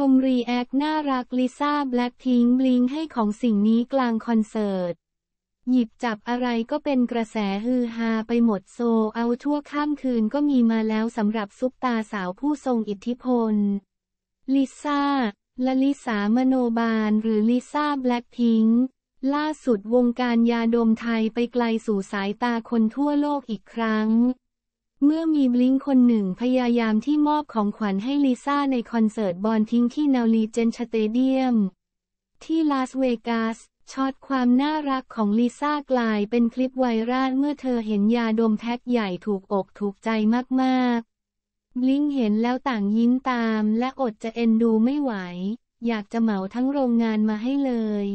ชมรีแอคน่ารักลิซ่าแบล็คพิงบลิงให้ของสิ่งนี้กลางคอนเสิร์ต หยิบจับอะไรก็เป็นกระแสฮือฮาไปหมดโซเอาทั่วข้ามคืนก็มีมาแล้วสำหรับซุปตาสาวผู้ทรงอิทธิพลลิซ่าละลิสามโนบาลหรือลิซ่าแบล็คพิงล่าสุดวงการยาดมไทยไปไกลสู่สายตาคนทั่วโลกอีกครั้งเมื่อมีบลิงคนหนึ่งพยายามที่มอบของขวัญให้ลิซ่าในคอนเสิร์ตบอลทิ้งที่นาวลีเจนชเตเดียม ที่ลาสเวกัส ช็อตความน่ารักของลิซ่ากลายเป็นคลิปไวรัลเมื่อเธอเห็นยาดมแพ็คใหญ่ถูกอกถูกใจมาก ๆ บลิงเห็นแล้วต่างยิ้มตามและอดจะเอ็นดูไม่ไหว อยากจะเหมาทั้งโรงงานมาให้เลย